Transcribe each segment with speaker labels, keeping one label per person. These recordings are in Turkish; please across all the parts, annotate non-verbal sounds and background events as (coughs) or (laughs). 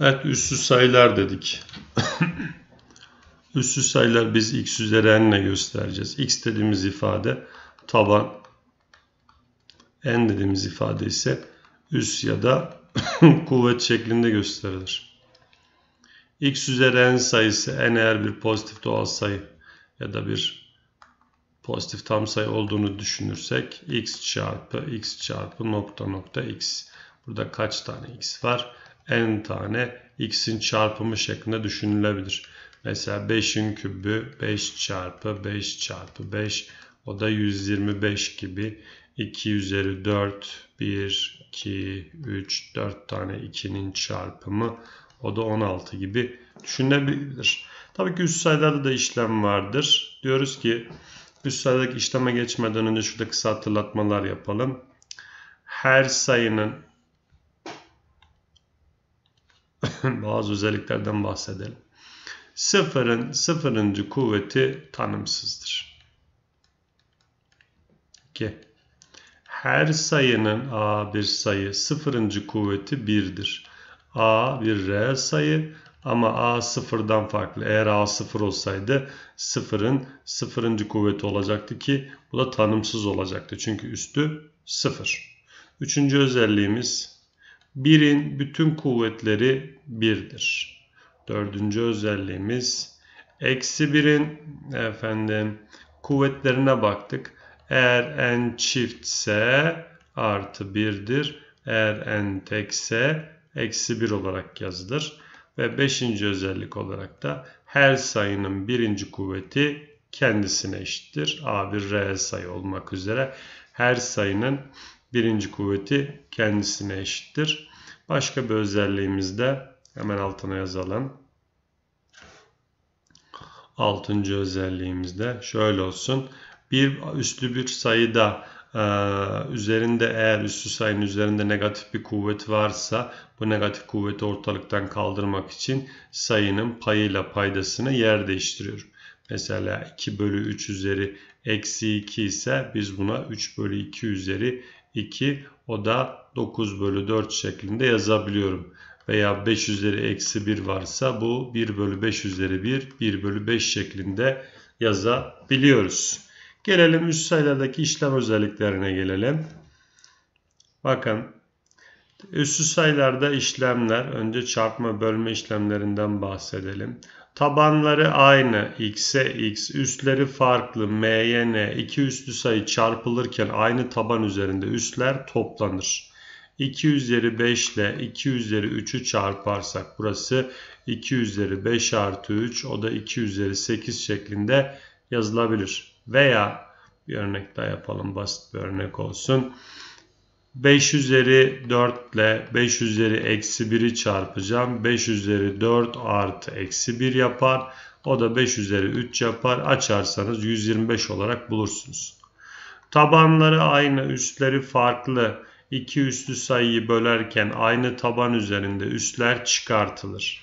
Speaker 1: Evet üstsüz sayılar dedik. (coughs) üstsüz sayılar biz x üzeri n'le göstereceğiz. x dediğimiz ifade taban. n dediğimiz ifade ise üs ya da (coughs) kuvvet şeklinde gösterilir. x üzeri n sayısı n eğer bir pozitif doğal sayı ya da bir pozitif tam sayı olduğunu düşünürsek x çarpı x çarpı nokta nokta x. Burada kaç tane x var? n tane x'in çarpımı şeklinde düşünülebilir. Mesela 5'in kübü 5 çarpı 5 çarpı 5 o da 125 gibi 2 üzeri 4 1 2 3 4 tane 2'nin çarpımı o da 16 gibi düşünülebilir. Tabii ki üst sayılarda da işlem vardır. Diyoruz ki üst sayıdaki işleme geçmeden önce şurada kısa hatırlatmalar yapalım. Her sayının (laughs) bazı özelliklerden bahsedelim. Sıfırın sıfırıncı kuvveti tanımsızdır. 2. Her sayının a bir sayı sıfırıncı kuvveti 1'dir. a bir reel sayı ama a sıfırdan farklı. Eğer a sıfır olsaydı sıfırın sıfırıncı kuvveti olacaktı ki bu da tanımsız olacaktı. Çünkü üstü sıfır. Üçüncü özelliğimiz Birin bütün kuvvetleri birdir. Dördüncü özelliğimiz eksi birin efendim kuvvetlerine baktık. Eğer n çiftse artı birdir. Eğer n tekse eksi bir olarak yazılır. Ve beşinci özellik olarak da her sayının birinci kuvveti kendisine eşittir. A1 reel sayı olmak üzere her sayının birinci kuvveti kendisine eşittir. Başka bir özelliğimiz de hemen altına yazalım. Altıncı özelliğimiz de şöyle olsun. Bir üstü bir sayıda e, üzerinde eğer üstü sayının üzerinde negatif bir kuvvet varsa bu negatif kuvveti ortalıktan kaldırmak için sayının payıyla paydasını yer değiştiriyor. Mesela 2 bölü 3 üzeri eksi 2 ise biz buna 3 bölü 2 üzeri 2 o da 9 bölü 4 şeklinde yazabiliyorum. Veya 5 üzeri eksi 1 varsa bu 1 bölü 5 üzeri 1 1 bölü 5 şeklinde yazabiliyoruz. Gelelim üst sayılardaki işlem özelliklerine gelelim. Bakın Üssü sayılarda işlemler. Önce çarpma bölme işlemlerinden bahsedelim. Tabanları aynı x'e x, üstleri farklı m'ye n. İki üstlü sayı çarpılırken aynı taban üzerinde üstler toplanır. 2 üzeri 5 ile 2 üzeri 3'ü çarparsak burası 2 üzeri 5 artı 3 o da 2 üzeri 8 şeklinde yazılabilir. Veya bir örnek daha yapalım basit bir örnek olsun. 5 üzeri 4 ile 5 üzeri eksi 1'i çarpacağım. 5 üzeri 4 artı eksi 1 yapar. O da 5 üzeri 3 yapar. Açarsanız 125 olarak bulursunuz. Tabanları aynı, üstleri farklı. İki üslü sayıyı bölerken aynı taban üzerinde üstler çıkartılır.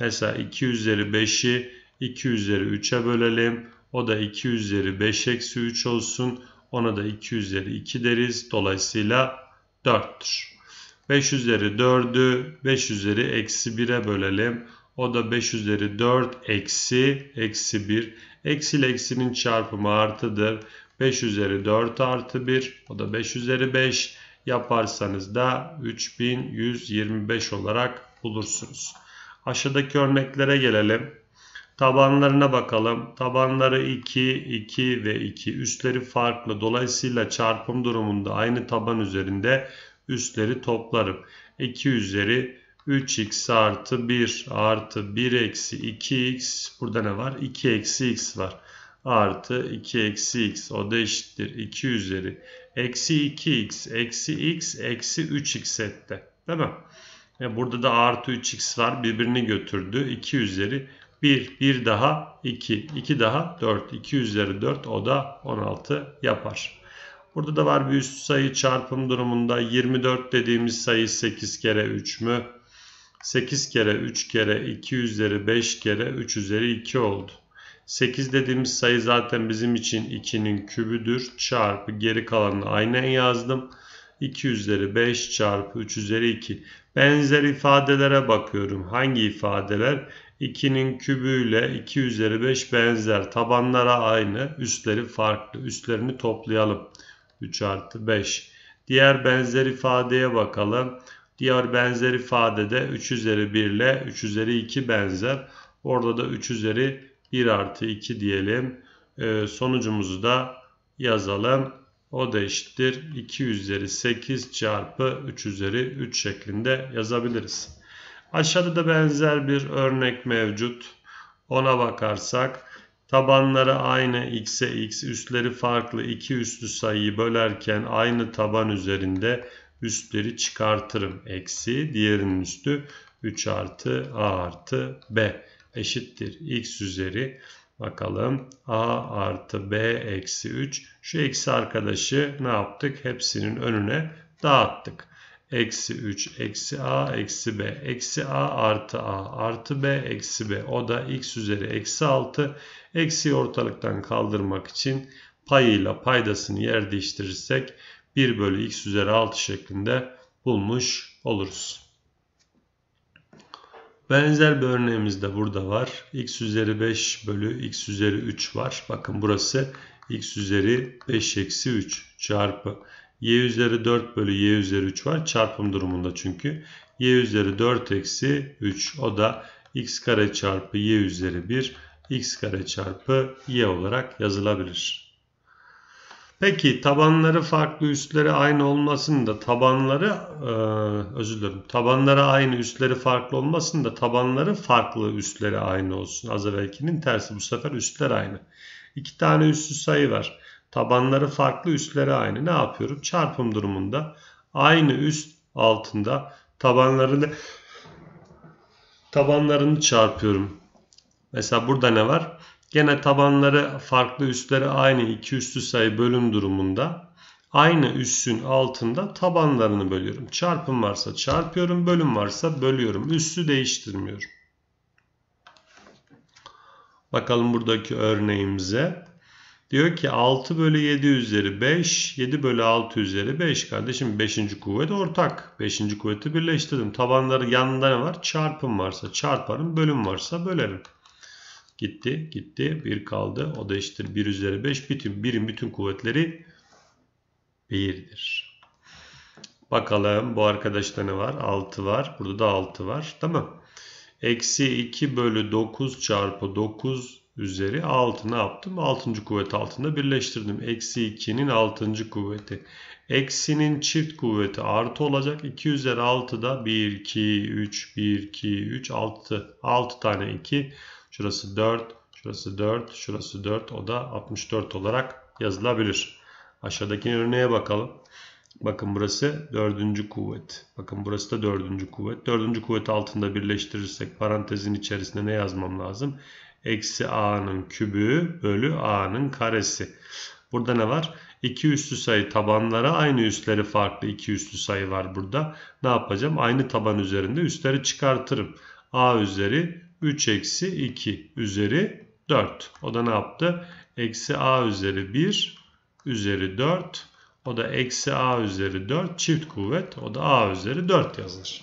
Speaker 1: Mesela 2 üzeri 5'i 2 üzeri 3'e bölelim. O da 2 üzeri 5 eksi 3 olsun. Ona da 2 üzeri 2 deriz. Dolayısıyla 4'tür. 5 üzeri 4'ü 5 üzeri eksi 1'e bölelim. O da 5 üzeri 4 eksi eksi 1. Eksi ile eksinin çarpımı artıdır. 5 üzeri 4 artı 1. O da 5 üzeri 5. Yaparsanız da 3125 olarak bulursunuz. Aşağıdaki örneklere gelelim. Tabanlarına bakalım. Tabanları 2, 2 ve 2. Üstleri farklı. Dolayısıyla çarpım durumunda aynı taban üzerinde üstleri toplarım. 2 üzeri 3x artı 1 artı 1 eksi 2x. Burada ne var? 2 eksi x var. Artı 2 eksi x. O da eşittir. 2 üzeri. Eksi 2x eksi x eksi 3x etti. Değil mi? E, burada da artı 3x var. Birbirini götürdü. 2 üzeri 1, 1 daha 2, 2 daha 4, 2 üzeri 4 o da 16 yapar. Burada da var bir üst sayı çarpım durumunda 24 dediğimiz sayı 8 kere 3 mü? 8 kere 3 kere 2 üzeri 5 kere 3 üzeri 2 oldu. 8 dediğimiz sayı zaten bizim için 2'nin kübüdür. Çarpı geri kalanını aynen yazdım. 2 üzeri 5 çarpı 3 üzeri 2. Benzer ifadelere bakıyorum. Hangi ifadeler? 2'nin kübüyle 2 üzeri 5 benzer. Tabanlara aynı. Üstleri farklı. Üstlerini toplayalım. 3 artı 5. Diğer benzer ifadeye bakalım. Diğer benzer ifadede 3 üzeri 1 ile 3 üzeri 2 benzer. Orada da 3 üzeri 1 artı 2 diyelim. Ee, sonucumuzu da yazalım. O da eşittir 2 üzeri 8 çarpı 3 üzeri 3 şeklinde yazabiliriz. Aşağıda da benzer bir örnek mevcut. Ona bakarsak tabanları aynı x'e x, üstleri farklı iki üstlü sayıyı bölerken aynı taban üzerinde üstleri çıkartırım. Eksi diğerinin üstü 3 artı a artı b eşittir x üzeri bakalım a artı b eksi 3 şu eksi arkadaşı ne yaptık hepsinin önüne dağıttık. Eksi 3 eksi a eksi b eksi a artı a artı b eksi b o da x üzeri eksi 6 eksi ortalıktan kaldırmak için payıyla paydasını yer değiştirirsek 1 bölü x üzeri 6 şeklinde bulmuş oluruz. Benzer bir örneğimiz de burada var. x üzeri 5 bölü x üzeri 3 var. Bakın burası x üzeri 5 eksi 3 çarpı y üzeri 4 bölü y üzeri 3 var. Çarpım durumunda çünkü. y üzeri 4 eksi 3 o da x kare çarpı y üzeri 1 x kare çarpı y olarak yazılabilir. Peki tabanları farklı üstleri aynı olmasın da tabanları e, özür dilerim tabanları aynı üstleri farklı olmasın da tabanları farklı üstleri aynı olsun. Az evvelkinin tersi bu sefer üstler aynı. İki tane üstlü sayı var. Tabanları farklı üstleri aynı. Ne yapıyorum? Çarpım durumunda aynı üst altında tabanlarını tabanlarını çarpıyorum. Mesela burada ne var? Gene tabanları farklı üstleri aynı iki üstü sayı bölüm durumunda aynı üssün altında tabanlarını bölüyorum. Çarpım varsa çarpıyorum, bölüm varsa bölüyorum. Üssü değiştirmiyorum. Bakalım buradaki örneğimize. Diyor ki 6 bölü 7 üzeri 5, 7 bölü 6 üzeri 5 kardeşim. 5. kuvvet ortak. 5. kuvveti birleştirdim. Tabanları yanında ne var? Çarpım varsa çarparım, bölüm varsa bölerim. Gitti, gitti. 1 kaldı. O da işte 1 üzeri 5. Bütün, birin bütün kuvvetleri 1'dir. Bakalım bu arkadaşta ne var? 6 var. Burada da 6 var. Tamam. Eksi 2 bölü 9 çarpı 9 üzeri 6 ne yaptım? 6. kuvvet altında birleştirdim. Eksi 2'nin 6. kuvveti. Eksinin çift kuvveti artı olacak. 2 üzeri 6 da 1, 2, 3, 1, 2, 3, 6. 6 tane 2. Şurası 4, şurası 4, şurası 4. O da 64 olarak yazılabilir. Aşağıdaki örneğe bakalım. Bakın burası dördüncü kuvvet. Bakın burası da dördüncü kuvvet. Dördüncü kuvvet altında birleştirirsek parantezin içerisinde ne yazmam lazım? eksi a'nın kübü bölü a'nın karesi. Burada ne var? İki üstü sayı tabanlara aynı üstleri farklı iki üstü sayı var burada. Ne yapacağım? Aynı taban üzerinde üstleri çıkartırım. a üzeri 3 eksi 2 üzeri 4. O da ne yaptı? Eksi a üzeri 1 üzeri 4. O da eksi a üzeri 4 çift kuvvet. O da a üzeri 4 yazılır.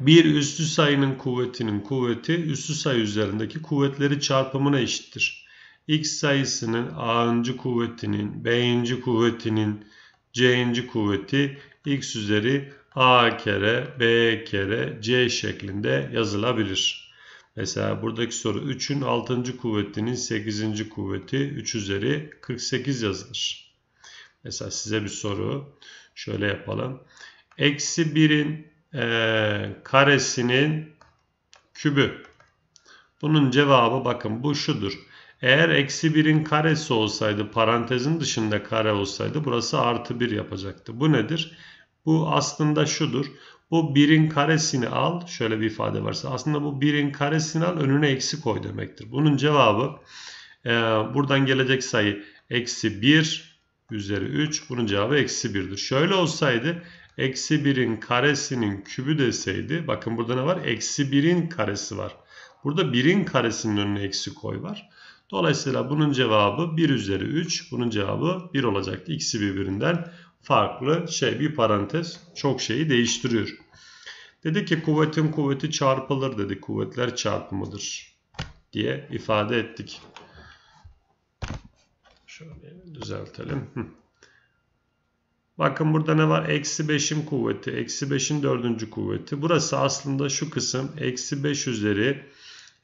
Speaker 1: Bir üstü sayının kuvvetinin kuvveti üstü sayı üzerindeki kuvvetleri çarpımına eşittir. X sayısının A'ıncı kuvvetinin, B'inci kuvvetinin, C'inci kuvveti X üzeri A kere B kere C şeklinde yazılabilir. Mesela buradaki soru 3'ün 6. kuvvetinin 8. kuvveti 3 üzeri 48 yazılır. Mesela size bir soru şöyle yapalım. Eksi 1'in e, karesinin kübü. Bunun cevabı bakın bu şudur. Eğer eksi 1'in karesi olsaydı parantezin dışında kare olsaydı burası artı 1 yapacaktı. Bu nedir? Bu aslında şudur. Bu 1'in karesini al. Şöyle bir ifade varsa. Aslında bu 1'in karesini al önüne eksi koy demektir. Bunun cevabı e, buradan gelecek sayı eksi 1 üzeri 3. Bunun cevabı eksi 1'dir. Şöyle olsaydı eksi 1'in karesinin kübü deseydi bakın burada ne var? Eksi 1'in karesi var. Burada 1'in karesinin önüne eksi koy var. Dolayısıyla bunun cevabı 1 üzeri 3. Bunun cevabı 1 olacaktı. İkisi birbirinden farklı şey bir parantez çok şeyi değiştiriyor. Dedi ki kuvvetin kuvveti çarpılır dedi. Kuvvetler çarpımıdır diye ifade ettik. Şöyle düzeltelim. Bakın burada ne var? Eksi 5'in kuvveti. Eksi 5'in dördüncü kuvveti. Burası aslında şu kısım. Eksi 5 üzeri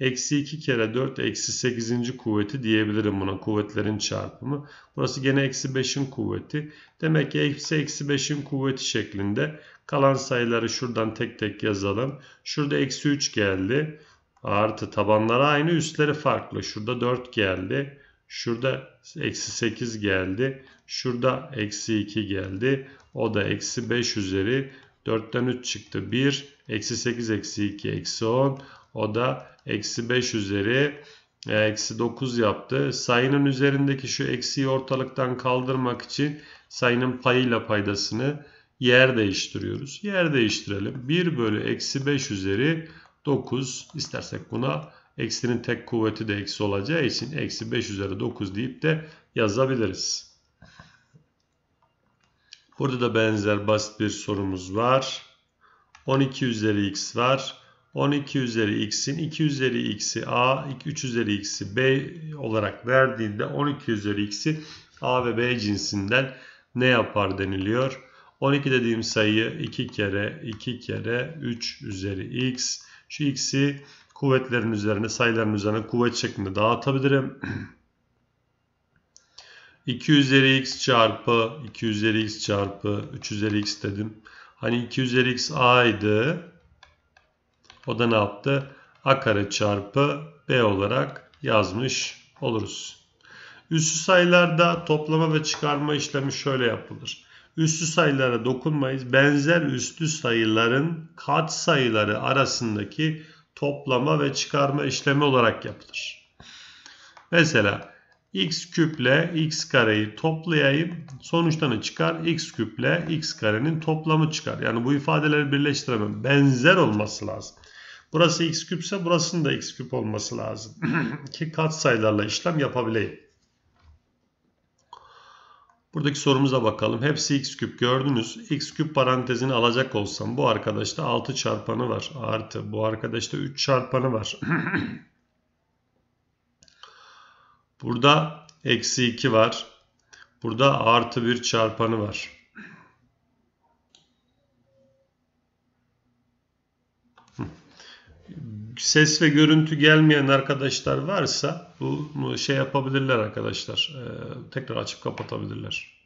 Speaker 1: eksi 2 kere 4 eksi 8. kuvveti diyebilirim buna. Kuvvetlerin çarpımı. Burası gene eksi 5'in kuvveti. Demek ki eksi eksi 5'in kuvveti şeklinde. Kalan sayıları şuradan tek tek yazalım. Şurada eksi 3 geldi. Artı tabanları aynı üstleri farklı. Şurada 4 geldi. Şurada eksi 8 geldi. Şurada eksi 2 geldi. O da eksi 5 üzeri 4'ten 3 çıktı 1. Eksi 8 eksi 2 eksi 10. O da eksi 5 üzeri e, eksi 9 yaptı. Sayının üzerindeki şu eksiyi ortalıktan kaldırmak için sayının payıyla paydasını yer değiştiriyoruz. Yer değiştirelim. 1 bölü eksi 5 üzeri 9 İstersek buna Eksinin tek kuvveti de eksi olacağı için eksi 5 üzeri 9 deyip de yazabiliriz. Burada da benzer basit bir sorumuz var. 12 üzeri x var. 12 üzeri x'in 2 üzeri x'i a, 3 üzeri x'i b olarak verdiğinde 12 üzeri x'i a ve b cinsinden ne yapar deniliyor. 12 dediğim sayı 2 kere 2 kere 3 üzeri x. Şu x'i kuvvetlerin üzerine sayıların üzerine kuvvet şeklinde dağıtabilirim. 2 (clears throat) üzeri x çarpı 2 üzeri x çarpı 3 üzeri x dedim. Hani 2 üzeri x a'ydı. O da ne yaptı? a kare çarpı b olarak yazmış oluruz. Üssü sayılarda toplama ve çıkarma işlemi şöyle yapılır. Üstü sayılara dokunmayız. Benzer üstü sayıların kat sayıları arasındaki toplama ve çıkarma işlemi olarak yapılır. Mesela x küple x kareyi toplayayım. Sonuçlarını çıkar. x küple x karenin toplamı çıkar. Yani bu ifadeleri birleştiremem. Benzer olması lazım. Burası x küpse burasının da x küp olması lazım. (clears throat) Ki katsayılarla işlem yapabileyim. Buradaki sorumuza bakalım. Hepsi x küp gördünüz. x küp parantezini alacak olsam bu arkadaşta 6 çarpanı var. Artı bu arkadaşta 3 çarpanı var. (clears throat) Burada eksi 2 var. Burada artı 1 çarpanı var ses ve görüntü gelmeyen arkadaşlar varsa bunu şey yapabilirler arkadaşlar. Ee, tekrar açıp kapatabilirler.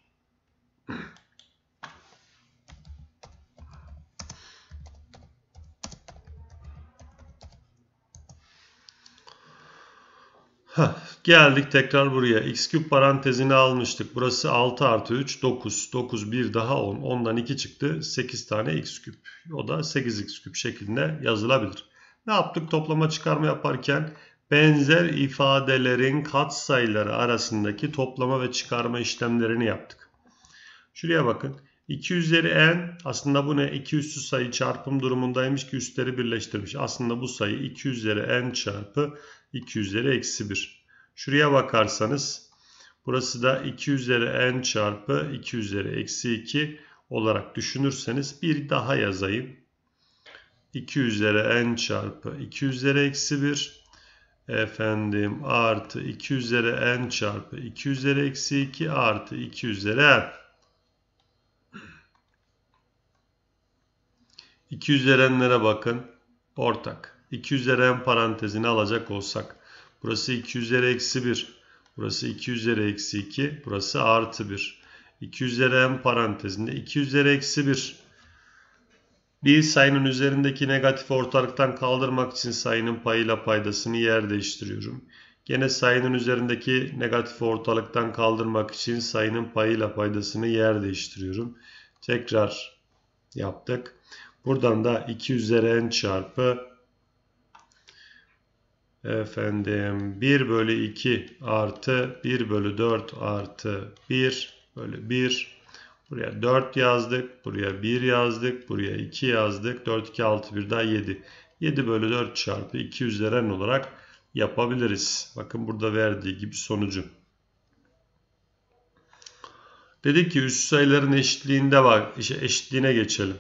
Speaker 1: Heh, geldik tekrar buraya. x küp parantezini almıştık. Burası 6 artı 3 9. 9 1 daha 10. 10'dan 2 çıktı. 8 tane x küp. O da 8x küp şeklinde yazılabilir. Ne yaptık? Toplama çıkarma yaparken benzer ifadelerin katsayıları arasındaki toplama ve çıkarma işlemlerini yaptık. Şuraya bakın. 2 üzeri n aslında bu ne? 2 üstü sayı çarpım durumundaymış ki üstleri birleştirmiş. Aslında bu sayı 2 üzeri n çarpı 2 üzeri eksi 1. Şuraya bakarsanız burası da 2 üzeri n çarpı 2 üzeri eksi 2 olarak düşünürseniz bir daha yazayım. 2 üzeri n çarpı 2 üzeri eksi 1 efendim artı 2 üzeri n çarpı 2 üzeri eksi 2 artı 2 üzeri n. 2 üzeri n'lere bakın. Ortak. 2 üzeri n parantezini alacak olsak. Burası 2 üzeri eksi 1. Burası 2 üzeri eksi 2. Burası artı 1. 2 üzeri n parantezinde 2 üzeri eksi 1 bir sayının üzerindeki negatif ortalıktan kaldırmak için sayının payıyla paydasını yer değiştiriyorum. Gene sayının üzerindeki negatif ortalıktan kaldırmak için sayının payıyla paydasını yer değiştiriyorum. Tekrar yaptık. Buradan da 2 üzeri n çarpı efendim 1 bölü 2 artı 1 bölü 4 artı 1 bölü 1 Buraya 4 yazdık. Buraya 1 yazdık. Buraya 2 yazdık. 4, 2, 6, 1 daha 7. 7 bölü 4 çarpı 2 üzeren olarak yapabiliriz. Bakın burada verdiği gibi sonucu. Dedik ki üst sayıların eşitliğinde bak, eşitliğine geçelim.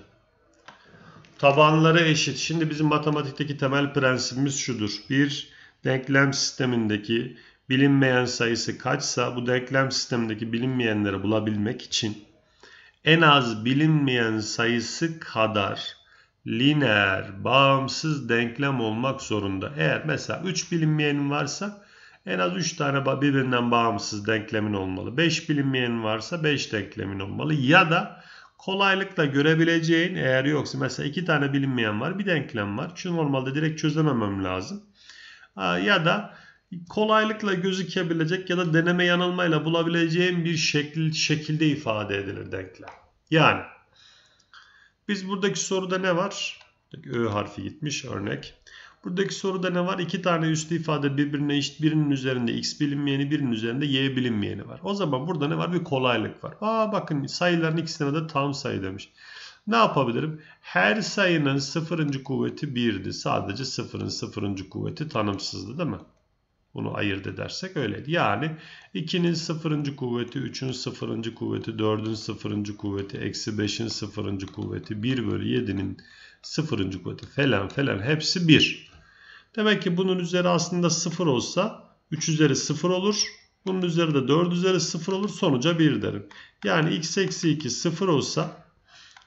Speaker 1: Tabanları eşit. Şimdi bizim matematikteki temel prensibimiz şudur. Bir denklem sistemindeki bilinmeyen sayısı kaçsa bu denklem sistemindeki bilinmeyenleri bulabilmek için en az bilinmeyen sayısı kadar lineer, bağımsız denklem olmak zorunda. Eğer mesela 3 bilinmeyenin varsa en az 3 tane birbirinden bağımsız denklemin olmalı. 5 bilinmeyenin varsa 5 denklemin olmalı. Ya da kolaylıkla görebileceğin eğer yoksa mesela 2 tane bilinmeyen var bir denklem var. çünkü normalde direkt çözememem lazım. Ya da kolaylıkla gözükebilecek ya da deneme yanılmayla bulabileceğim bir şekil, şekilde ifade edilir denklem. Yani biz buradaki soruda ne var? Ö harfi gitmiş örnek. Buradaki soruda ne var? İki tane üslü ifade birbirine eşit. Birinin üzerinde x bilinmeyeni, birinin üzerinde y bilinmeyeni var. O zaman burada ne var? Bir kolaylık var. Aa bakın sayıların ikisine de tam sayı demiş. Ne yapabilirim? Her sayının sıfırıncı kuvveti birdi. Sadece sıfırın sıfırıncı kuvveti tanımsızdı değil mi? Bunu ayırt edersek öyleydi. Yani 2'nin 0. kuvveti, 3'ün 0. kuvveti, 4'ün 0. kuvveti, eksi 5'in 0. kuvveti, 1 bölü 7'nin 0. kuvveti falan falan hepsi 1. Demek ki bunun üzeri aslında 0 olsa 3 üzeri 0 olur. Bunun üzeri de 4 üzeri 0 olur. Sonuca 1 derim. Yani x eksi 2 0 olsa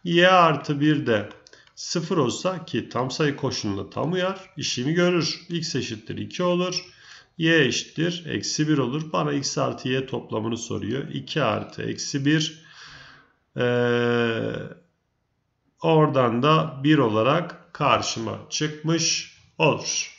Speaker 1: y artı 1 de 0 olsa ki tam sayı koşuluna tam uyar. işimi görür. x eşittir 2 olur y eşittir eksi 1 olur. Bana x artı y toplamını soruyor. 2 artı eksi 1 ee, oradan da 1 olarak karşıma çıkmış olur.